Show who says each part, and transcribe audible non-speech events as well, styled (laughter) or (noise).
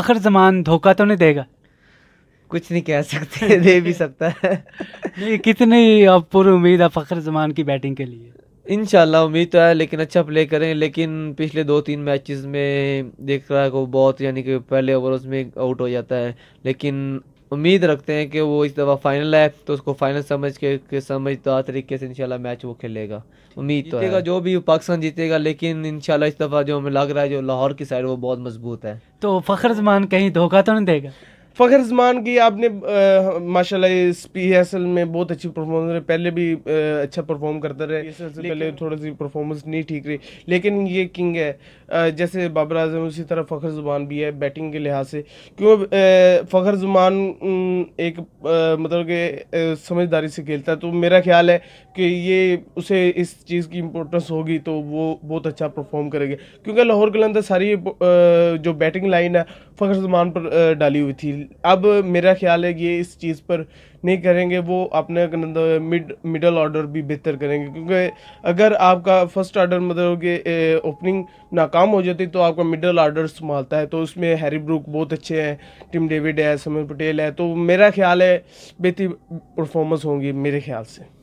Speaker 1: आखिर जमान धोखा तो नहीं देगा कुछ नहीं कह सकते (laughs) दे भी सकता है
Speaker 2: नहीं कितनी अब पूरी उम्मीद है फ़खर जमान की बैटिंग के लिए इनशाला उम्मीद तो है लेकिन अच्छा प्ले करें लेकिन पिछले दो तीन मैचेस में देख रहा है को बहुत यानी कि पहले ओवर उसमें आउट हो जाता है लेकिन उम्मीद रखते हैं कि वो इस दफ़ा फाइनल है तो उसको फाइनल समझ के, के समझदार तरीके से इंशाल्लाह मैच वो खेलेगा उम्मीद तो है जो भी पाकिस्तान जीतेगा लेकिन इंशाल्लाह इस दफ़ा जो हमें लग रहा है जो लाहौर की साइड वो बहुत मजबूत है
Speaker 1: तो फ़खर जमान कहीं धोखा तो नहीं देगा
Speaker 3: फ़खर जमान की आपने माशाल्लाह इस पी एस एल में बहुत अच्छी परफॉर्मेंस पहले भी आ, अच्छा परफॉर्म करता रहे पहले थोड़ी सी परफॉर्मेंस नहीं ठीक रही लेकिन ये किंग है आ, जैसे बाबर आजम उसी तरह फ़खर ज़ुबान भी है बैटिंग के लिहाज से क्यों फ़खर ज़ुमान एक आ, मतलब कि समझदारी से खेलता है तो मेरा ख्याल है कि ये उसे इस चीज़ की इम्पोर्टेंस होगी तो वो बहुत अच्छा परफॉर्म करेगा क्योंकि लाहौर के अंदर सारी जो बैटिंग लाइन है फ़ख्र जमान पर डाली हुई थी अब मेरा ख्याल है ये इस चीज़ पर नहीं करेंगे वो अपने मिड मिडल ऑर्डर भी बेहतर करेंगे क्योंकि अगर आपका फर्स्ट ऑर्डर मतलब कि ओपनिंग नाकाम हो जाती तो आपका मिडल ऑर्डर संभालता है तो उसमें हैरी ब्रूक बहुत अच्छे हैं टिम डेविड है समीर पटेल है तो मेरा ख्याल है बेहतर परफॉर्मेंस होंगी मेरे ख्याल से